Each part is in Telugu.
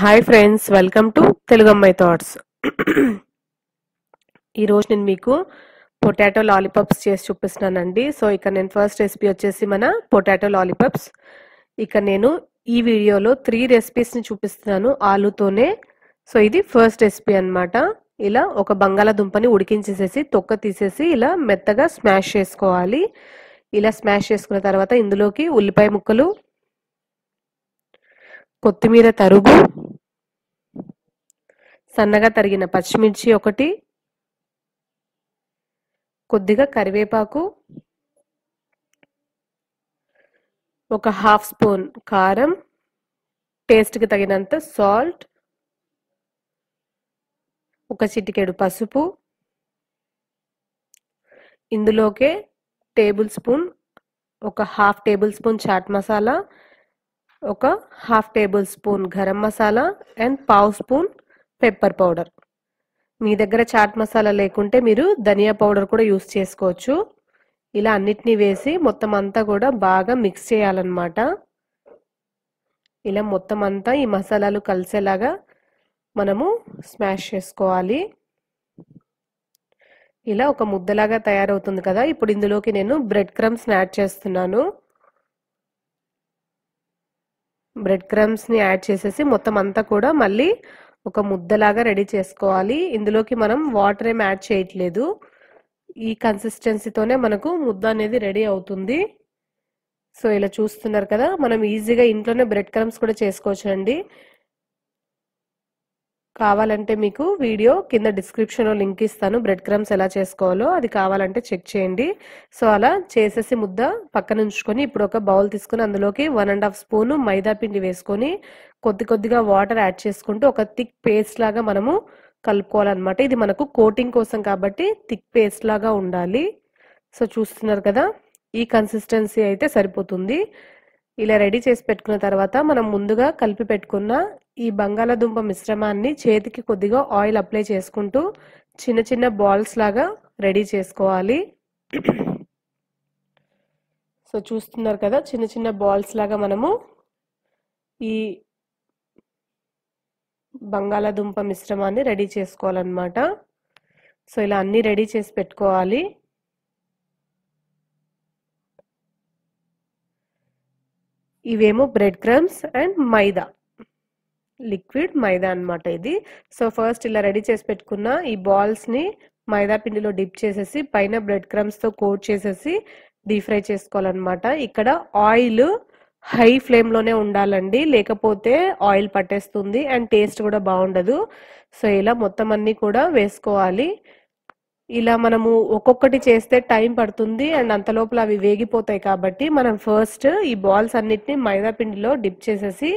hi friends welcome to Telugu అమ్మాయి థాట్స్ ఈరోజు నేను మీకు పొటాటో లాలీపాప్స్ చేసి చూపిస్తున్నానండి సో ఇక్కడ నేను ఫస్ట్ రెసిపీ వచ్చేసి మన పొటాటో లాలీపాప్స్ ఇక్కడ నేను ఈ వీడియోలో త్రీ రెసిపీస్ని చూపిస్తున్నాను ఆలుతోనే సో ఇది ఫస్ట్ రెసిపీ అనమాట ఇలా ఒక బంగాళాదుంపని ఉడికించేసేసి తొక్క తీసేసి ఇలా మెత్తగా స్మాష్ చేసుకోవాలి ఇలా స్మాష్ చేసుకున్న తర్వాత ఇందులోకి ఉల్లిపాయ ముక్కలు కొత్తిమీర తరుగు సన్నగా తరిగిన పచ్చిమిర్చి ఒకటి కొద్దిగా కరివేపాకు ఒక హాఫ్ స్పూన్ కారం టేస్ట్కి తగినంత సాల్ట్ ఒక చిటికెడు పసుపు ఇందులోకే టేబుల్ స్పూన్ ఒక half tablespoon chaat masala ఒక half tablespoon garam masala and పావు స్పూన్ పెప్పర్ పౌడర్ మీ దగ్గర చాట్ మసాలా లేకుంటే మీరు ధనియా పౌడర్ కూడా యూస్ చేసుకోవచ్చు ఇలా అన్నిటినీ వేసి మొత్తం అంతా కూడా బాగా మిక్స్ చేయాలన్నమాట ఇలా మొత్తం అంతా ఈ మసాలాలు కలిసేలాగా మనము స్మాష్ చేసుకోవాలి ఇలా ఒక ముద్దలాగా తయారవుతుంది కదా ఇప్పుడు ఇందులోకి నేను బ్రెడ్ క్రమ్స్ యాడ్ చేస్తున్నాను బ్రెడ్ క్రమ్స్ని యాడ్ చేసేసి మొత్తం అంతా కూడా మళ్ళీ ఒక ముద్దలాగా రెడీ చేసుకోవాలి ఇందులోకి మనం వాటర్ ఏం యాడ్ చేయట్లేదు ఈ కన్సిస్టెన్సీతోనే మనకు ముద్ద అనేది రెడీ అవుతుంది సో ఇలా చూస్తున్నారు కదా మనం ఈజీగా ఇంట్లోనే బ్రెడ్ క్రమ్స్ కూడా చేసుకోవచ్చండి కావాలంటే మీకు వీడియో కింద డిస్క్రిప్షన్లో లింక్ ఇస్తాను బ్రెడ్ క్రమ్స్ ఎలా చేసుకోవాలో అది కావాలంటే చెక్ చేయండి సో అలా చేసేసి ముద్ద పక్కన ఉంచుకొని ఇప్పుడు ఒక బౌల్ తీసుకొని అందులోకి one and half spoon maida పిండి వేసుకొని కొద్ది కొద్దిగా వాటర్ యాడ్ చేసుకుంటూ ఒక థిక్ పేస్ట్ లాగా మనము కలుపుకోవాలన్నమాట ఇది మనకు కోటింగ్ కోసం కాబట్టి థిక్ పేస్ట్ లాగా ఉండాలి సో చూస్తున్నారు కదా ఈ కన్సిస్టెన్సీ అయితే సరిపోతుంది ఇలా రెడీ చేసి పెట్టుకున్న తర్వాత మనం ముందుగా కలిపి పెట్టుకున్న ఈ బంగాళదుంప మిశ్రమాన్ని చేతికి కొద్దిగా ఆయిల్ అప్లై చేసుకుంటూ చిన్న చిన్న బాల్స్ లాగా రెడీ చేసుకోవాలి సో చూస్తున్నారు కదా చిన్న చిన్న బాల్స్ లాగా మనము ఈ బంగాళాదుంప మిశ్రమాన్ని రెడీ చేసుకోవాలన్నమాట సో ఇలా అన్నీ రెడీ చేసి పెట్టుకోవాలి ఇవేమో bread crumbs and maida liquid maida అనమాట ఇది సో ఫస్ట్ ఇలా రెడీ చేసి పెట్టుకున్న ఈ బాల్స్ని మైదా పిండిలో డిప్ చేసేసి పైన బ్రెడ్ క్రమ్స్తో కోట్ చేసేసి డీప్ ఫ్రై చేసుకోవాలన్నమాట ఇక్కడ ఆయిల్ హై ఫ్లేమ్లోనే ఉండాలండి లేకపోతే ఆయిల్ పట్టేస్తుంది అండ్ టేస్ట్ కూడా బాగుండదు సో ఇలా మొత్తం అన్నీ కూడా వేసుకోవాలి ఇలా మనము ఒక్కొక్కటి చేస్తే టైం పడుతుంది అండ్ లోపల అవి వేగిపోతాయి కాబట్టి మనం ఫస్ట్ ఈ బాల్స్ అన్నిటిని మైదా పిండిలో డిప్ చేసేసి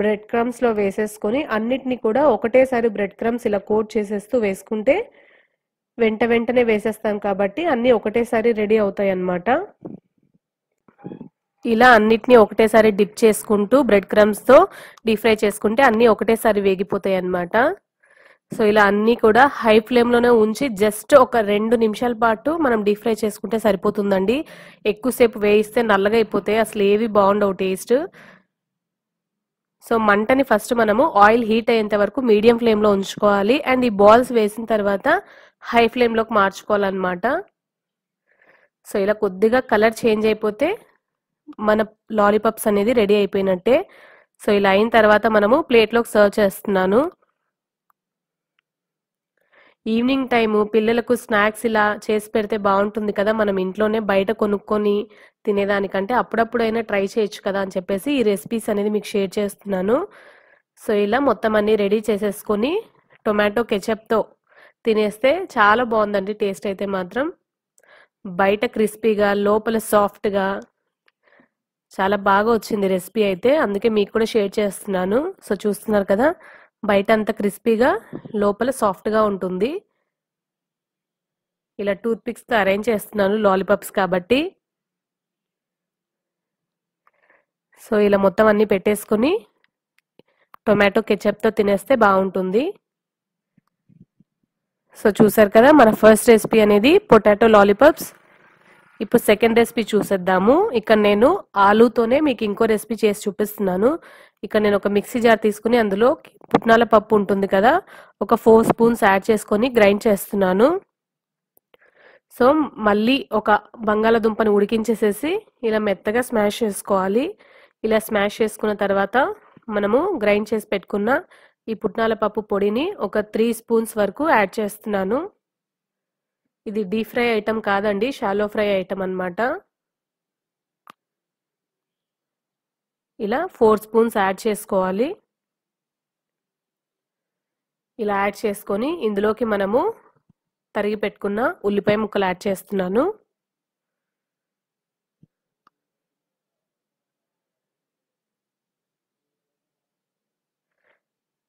బ్రెడ్ క్రమ్స్లో వేసేసుకొని అన్నిటిని కూడా ఒకటేసారి బ్రెడ్ క్రమ్స్ ఇలా కోట్ చేసేస్తూ వేసుకుంటే వెంట వెంటనే వేసేస్తాం కాబట్టి అన్నీ ఒకటేసారి రెడీ అవుతాయి అన్నమాట ఇలా అన్నిటిని ఒకటేసారి డిప్ చేసుకుంటూ బ్రెడ్ క్రమ్స్తో డీప్ ఫ్రై చేసుకుంటే అన్నీ ఒకటేసారి వేగిపోతాయి అన్నమాట సో ఇలా అన్నీ కూడా హై ఫ్లేమ్లోనే ఉంచి జస్ట్ ఒక రెండు నిమిషాల పాటు మనం డీప్ ఫ్రై చేసుకుంటే సరిపోతుందండి ఎక్కువసేపు వేయిస్తే నల్లగా అయిపోతాయి అసలు ఏవి బాగుండవు టేస్ట్ సో మంటని ఫస్ట్ మనము ఆయిల్ హీట్ అయ్యేంత వరకు మీడియం ఫ్లేమ్లో ఉంచుకోవాలి అండ్ ఈ బాల్స్ వేసిన తర్వాత హై ఫ్లేమ్లోకి మార్చుకోవాలన్నమాట సో ఇలా కొద్దిగా కలర్ చేంజ్ అయిపోతే మన లాలీపాప్స్ అనేది రెడీ అయిపోయినట్టే సో ఇలా అయిన తర్వాత మనము ప్లేట్లోకి సర్వ్ చేస్తున్నాను ఈవినింగ్ టైము పిల్లలకు స్నాక్స్ ఇలా చేసి పెడితే బాగుంటుంది కదా మనం ఇంట్లోనే బయట కొనుక్కొని తినేదానికంటే అప్పుడప్పుడైనా ట్రై చేయొచ్చు కదా అని చెప్పేసి ఈ రెసిపీస్ అనేది మీకు షేర్ చేస్తున్నాను సో ఇలా మొత్తం అన్నీ రెడీ చేసేసుకొని టొమాటో కెచప్తో తినేస్తే చాలా బాగుందండి టేస్ట్ అయితే మాత్రం బయట క్రిస్పీగా లోపల సాఫ్ట్గా చాలా బాగా వచ్చింది రెసిపీ అయితే అందుకే మీకు కూడా షేర్ చేస్తున్నాను సో చూస్తున్నారు కదా బయట అంత క్రిస్పీగా లోపల సాఫ్ట్గా ఉంటుంది ఇలా టూత్ పిక్స్తో అరేంజ్ చేస్తున్నాను లాలీపాప్స్ కాబట్టి సో ఇలా మొత్తం అన్నీ పెట్టేసుకొని టొమాటో కెచప్తో తినేస్తే బాగుంటుంది సో చూసారు కదా మన ఫస్ట్ రెసిపీ అనేది పొటాటో లాలీపాప్స్ ఇప్పుడు సెకండ్ రెసిపీ చూసేద్దాము ఇక్కడ నేను ఆలూతోనే మీకు ఇంకో రెసిపీ చేసి చూపిస్తున్నాను ఇక్కడ నేను ఒక మిక్సీ జార్ తీసుకుని అందులో పుట్నాల పప్పు ఉంటుంది కదా ఒక ఫోర్ స్పూన్స్ యాడ్ చేసుకొని గ్రైండ్ చేస్తున్నాను సో మళ్ళీ ఒక బంగాళదుంపని ఉడికించేసేసి ఇలా మెత్తగా స్మాష్ చేసుకోవాలి ఇలా స్మాష్ చేసుకున్న తర్వాత మనము గ్రైండ్ చేసి పెట్టుకున్న ఈ పుట్నాల పప్పు పొడిని ఒక త్రీ స్పూన్స్ వరకు యాడ్ చేస్తున్నాను ఇది డీప్ ఫ్రై ఐటమ్ కాదండి షాలో ఫ్రై ఐటమ్ అనమాట ఇలా ఫోర్ స్పూన్స్ యాడ్ చేసుకోవాలి ఇలా యాడ్ చేసుకొని ఇందులోకి మనము తరిగి పెట్టుకున్న ఉల్లిపాయ ముక్కలు యాడ్ చేస్తున్నాను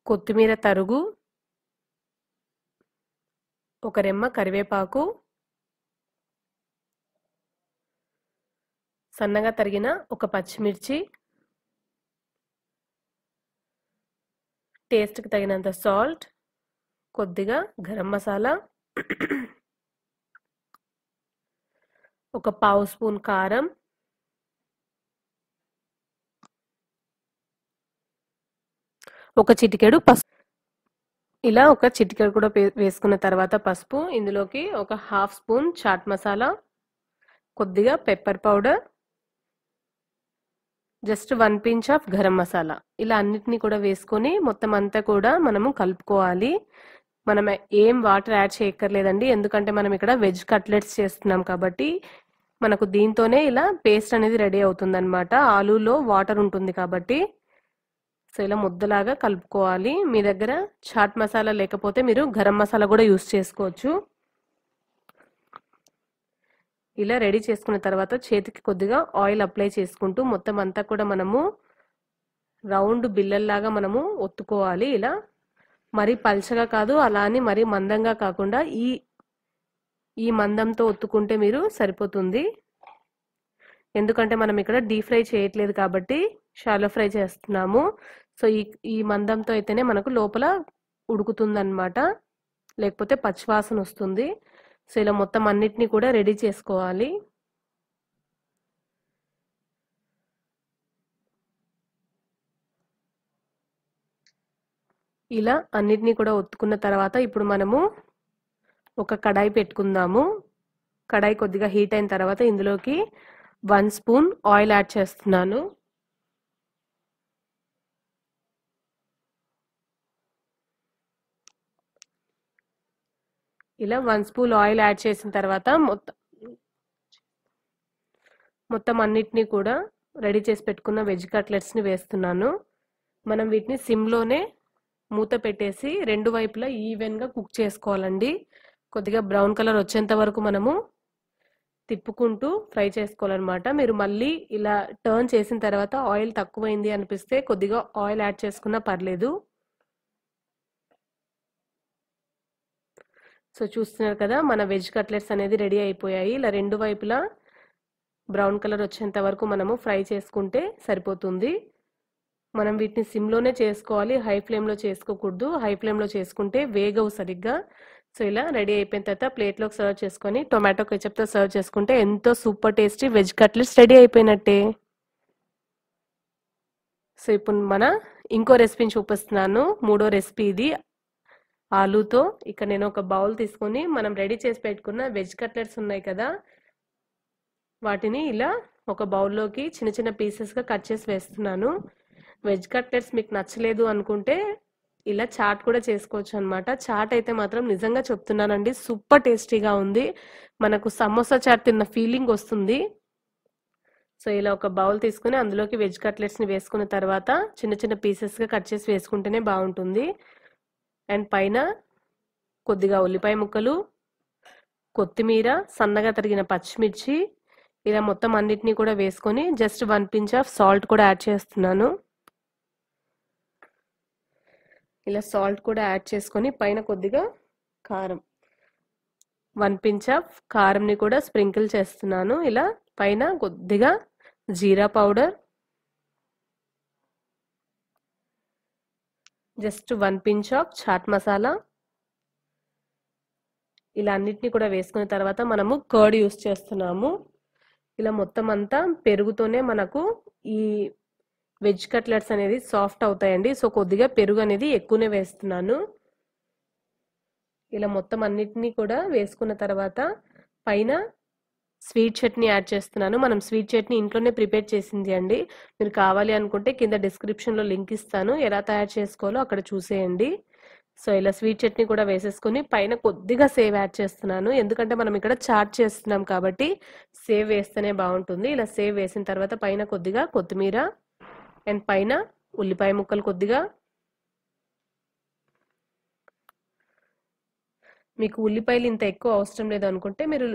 కొత్తిమీర తరుగు ఒక రెమ్మ కరివేపాకు సన్నగా తరిగిన ఒక పచ్చిమిర్చి టేస్ట్కి తగినంత సాల్ట్ కొద్దిగా గరం మసాలా ఒక పావు స్పూన్ కారం ఒక చిటికెడు పసుపు ఇలా ఒక చిటికెడు కూడా వేసుకున్న తర్వాత పసుపు ఇందులోకి ఒక హాఫ్ స్పూన్ చాట్ మసాలా కొద్దిగా pepper powder just one pinch of garam masala ఇలా అన్నిటిని కూడా వేసుకొని మొత్తం అంతా కూడా మనము కలుపుకోవాలి మనం ఏం వాటర్ యాడ్ చేయక్కర్లేదండి ఎందుకంటే మనం ఇక్కడ వెజ్ కట్లెట్స్ చేస్తున్నాం కాబట్టి మనకు దీంతోనే ఇలా పేస్ట్ అనేది రెడీ అవుతుందన్నమాట ఆలూలో వాటర్ ఉంటుంది కాబట్టి సో ఇలా ముద్దలాగా కలుపుకోవాలి మీ దగ్గర చాట్ మసాలా లేకపోతే మీరు గరం మసాలా కూడా యూస్ చేసుకోవచ్చు ఇలా రెడీ చేసుకున్న తర్వాత చేతికి కొద్దిగా ఆయిల్ అప్లై చేసుకుంటూ మొత్తం అంతా కూడా మనము రౌండ్ బిల్లల్లాగా మనము ఒత్తుకోవాలి ఇలా మరీ పల్చగా కాదు అలా అని మరీ మందంగా కాకుండా ఈ ఈ మందంతో ఒత్తుకుంటే మీరు సరిపోతుంది ఎందుకంటే మనం ఇక్కడ డీప్ ఫ్రై చేయట్లేదు కాబట్టి షాలో ఫ్రై చేస్తున్నాము సో ఈ ఈ మందంతో అయితేనే మనకు లోపల ఉడుకుతుంది అనమాట లేకపోతే పచ్చివాసన వస్తుంది సో ఇలా మొత్తం అన్నిటినీ కూడా రెడీ చేసుకోవాలి ఇలా అన్నిటినీ కూడా ఒత్తుకున్న తర్వాత ఇప్పుడు మనము ఒక కడాయి పెట్టుకుందాము కడాయి కొద్దిగా హీట్ అయిన తర్వాత ఇందులోకి వన్ స్పూన్ ఆయిల్ యాడ్ చేస్తున్నాను ఇలా వన్ స్పూన్ ఆయిల్ యాడ్ చేసిన తర్వాత మొత్తం మొత్తం అన్నిటినీ కూడా రెడీ చేసి పెట్టుకున్న వెజ్ కట్లెట్స్ని వేస్తున్నాను మనం వీటిని సిమ్లోనే మూత పెట్టేసి రెండు వైపులా ఈవెన్గా కుక్ చేసుకోవాలండి కొద్దిగా బ్రౌన్ కలర్ వచ్చేంత వరకు మనము తిప్పుకుంటూ ఫ్రై చేసుకోవాలన్నమాట మీరు మళ్ళీ ఇలా టర్న్ చేసిన తర్వాత ఆయిల్ తక్కువైంది అనిపిస్తే కొద్దిగా ఆయిల్ యాడ్ చేసుకున్నా పర్లేదు సో చూస్తున్నారు కదా మన వెజ్ కట్లెట్స్ అనేది రెడీ అయిపోయాయి ఇలా రెండు వైపులా బ్రౌన్ కలర్ వచ్చేంత వరకు మనము ఫ్రై చేసుకుంటే సరిపోతుంది మనం వీటిని సిమ్లోనే చేసుకోవాలి హై ఫ్లేమ్లో చేసుకోకూడదు హై ఫ్లేమ్లో చేసుకుంటే వేగవు సరిగ్గా సో ఇలా రెడీ అయిపోయిన తర్వాత ప్లేట్లోకి సర్వ్ చేసుకొని టొమాటో కెచప్తో సర్వ్ చేసుకుంటే ఎంతో super tasty veg cutlets ready అయిపోయినట్టే సో ఇప్పుడు మన ఇంకో రెసిపీని చూపిస్తున్నాను మూడో రెసిపీ ఇది ఆలూతో ఇక్కడ నేను ఒక బౌల్ తీసుకుని మనం రెడీ చేసి పెట్టుకున్న వెజ్ కట్లెట్స్ ఉన్నాయి కదా వాటిని ఇలా ఒక బౌల్లోకి చిన్న చిన్న పీసెస్గా కట్ చేసి వేస్తున్నాను వెజ్ కట్లెట్స్ మీకు నచ్చలేదు అనుకుంటే ఇలా చాట్ కూడా చేసుకోవచ్చు అనమాట చాట్ అయితే మాత్రం నిజంగా చెప్తున్నానండి సూపర్ టేస్టీగా ఉంది మనకు సమోసా చాట్ తిన్న ఫీలింగ్ వస్తుంది సో ఇలా ఒక బౌల్ తీసుకుని అందులోకి వెజ్ కట్లెట్స్ని వేసుకున్న తర్వాత చిన్న చిన్న పీసెస్గా కట్ చేసి వేసుకుంటేనే బాగుంటుంది అండ్ పైన కొద్దిగా ఉల్లిపాయ ముక్కలు కొత్తిమీర సన్నగా తరిగిన పచ్చిమిర్చి ఇలా మొత్తం అన్నిటినీ కూడా వేసుకొని just one pinch of salt కూడా యాడ్ చేస్తున్నాను ఇలా సాల్ట్ కూడా యాడ్ చేసుకొని పైన కొద్దిగా కారం వన్ పించ్ ఆఫ్ కారంని కూడా స్ప్రింకిల్ చేస్తున్నాను ఇలా పైన కొద్దిగా jeera powder just one pinch of chaat masala ఇలా అన్నిటిని కూడా వేసుకున్న తర్వాత మనము కర్డ్ యూస్ చేస్తున్నాము ఇలా మొత్తం అంతా పెరుగుతోనే మనకు ఈ వెజ్ కట్లెట్స్ అనేది సాఫ్ట్ అవుతాయండి సో కొద్దిగా పెరుగు అనేది ఎక్కువనే వేస్తున్నాను ఇలా మొత్తం అన్నిటినీ కూడా వేసుకున్న తర్వాత పైన స్వీట్ చట్నీ యాడ్ చేస్తున్నాను మనం స్వీట్ చట్నీ ఇంట్లోనే ప్రిపేర్ చేసింది అండి మీరు కావాలి అనుకుంటే కింద డిస్క్రిప్షన్లో లింక్ ఇస్తాను ఎలా తయారు చేసుకోవాలో అక్కడ చూసేయండి సో ఇలా స్వీట్ చట్నీ కూడా వేసేసుకొని పైన కొద్దిగా సేవ్ యాడ్ చేస్తున్నాను ఎందుకంటే మనం ఇక్కడ చాట్ చేస్తున్నాం కాబట్టి సేవ్ వేస్తేనే బాగుంటుంది ఇలా సేవ్ వేసిన తర్వాత పైన కొద్దిగా కొత్తిమీర అండ్ పైన ఉల్లిపాయ ముక్కలు కొద్దిగా మీకు ఉల్లిపాయలు ఇంత ఎక్కువ అవసరం లేదు అనుకుంటే మీరు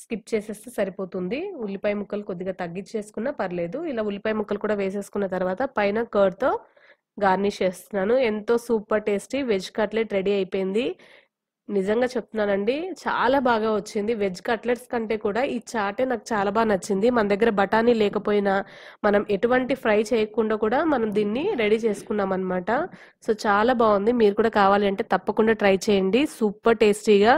స్కిప్ చేసేస్తే సరిపోతుంది ఉల్లిపాయ ముక్కలు కొద్దిగా తగ్గించేసుకున్నా పర్లేదు ఇలా ఉల్లిపాయ ముక్కలు కూడా వేసేసుకున్న తర్వాత పైన కర్డ్తో గార్నిష్ చేస్తున్నాను ఎంతో super tasty veg cutlet ready అయిపోయింది నిజంగా చెప్తున్నానండి చాలా బాగా వచ్చింది వెజ్ కట్లెట్స్ కంటే కూడా ఈ చాటే నాకు చాలా బాగా నచ్చింది మన దగ్గర బఠానీ లేకపోయినా మనం ఎటువంటి ఫ్రై చేయకుండా కూడా మనం దీన్ని రెడీ చేసుకున్నాం అనమాట సో చాలా బాగుంది మీరు కూడా కావాలంటే తప్పకుండా ట్రై చేయండి సూపర్ టేస్టీగా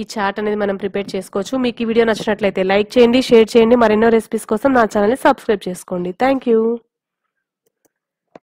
ఈ చాట్ అనేది మనం ప్రిపేర్ చేసుకోవచ్చు మీకు ఈ వీడియో నచ్చినట్లయితే లైక్ చేయండి షేర్ చేయండి మరెన్నో రెసిపీస్ కోసం నా ఛానల్ని సబ్స్క్రైబ్ చేసుకోండి థ్యాంక్ యూ